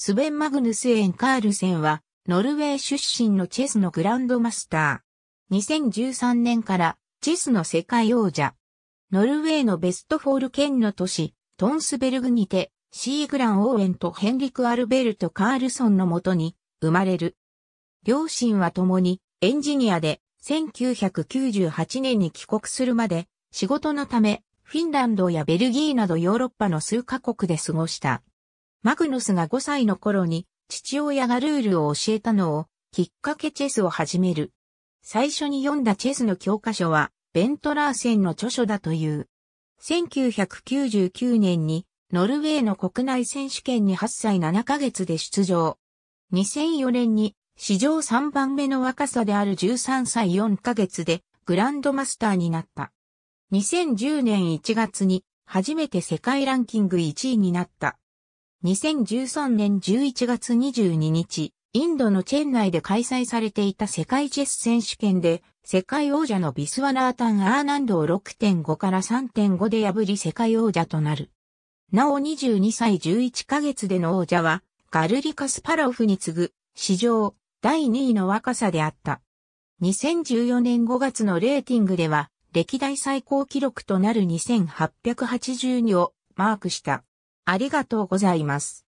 スベン・マグヌスエン・カールセンは、ノルウェー出身のチェスのグランドマスター。2013年からチェスの世界王者。ノルウェーのベストフォール県の都市、トンスベルグにて、シーグラン・オーエンとヘンリク・アルベルト・カールソンのもとに生まれる。両親は共にエンジニアで1998年に帰国するまで仕事のためフィンランドやベルギーなどヨーロッパの数カ国で過ごした。マグヌスが5歳の頃に父親がルールを教えたのをきっかけチェスを始める。最初に読んだチェスの教科書はベントラーセンの著書だという。1999年にノルウェーの国内選手権に8歳7ヶ月で出場。2004年に史上3番目の若さである13歳4ヶ月でグランドマスターになった。2010年1月に初めて世界ランキング1位になった。2013年11月22日、インドのチェン内で開催されていた世界チェス選手権で、世界王者のビスワナータン・アーナンドを6.5から3.5で破り世界王者となる。なお22歳11ヶ月での王者は、ガルリカ・スパロフに次ぐ、史上、第2位の若さであった。2014年5月のレーティングでは、歴代最高記録となる2882をマークした。ありがとうございます。